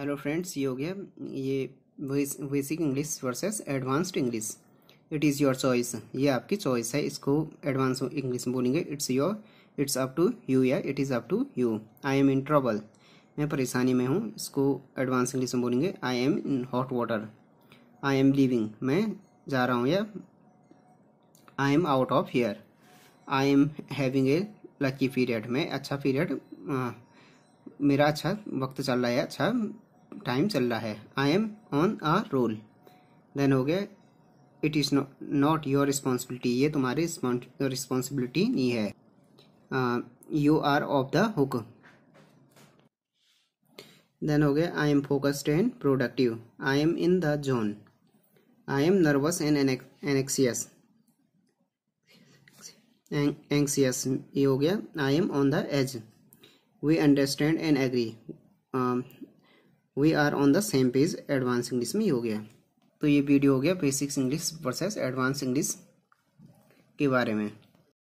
hello friends ये हो गया ये basic English versus advanced English it is your choice ये आपकी चॉइस है इसको एडवांस इंग्लिश में बोलेंगे it's your it's up to you या it is up to you I am in trouble मैं परेशानी में हूँ इसको एडवांस इंग्लिश में बोलेंगे I am in hot water I am leaving मैं जा रहा हूँ या I am out of here I am having a lucky period मैं अच्छा पीरियड हाँ, मेरा अच्छा वक्त चल रहा है अच्छा टाइम चल रहा है I am on a roll then हो गया it is not your responsibility ये तुम्हारी रिस्पॉन्सिबिलिटी नहीं है you are off the hook then हो गया I am focused and productive I am in the zone I am nervous and anxious anxious ये हो गया I am on the edge we understand and agree we are on the same page advance English में हो गया तो ये video हो गया basics English versus advance English के बारे में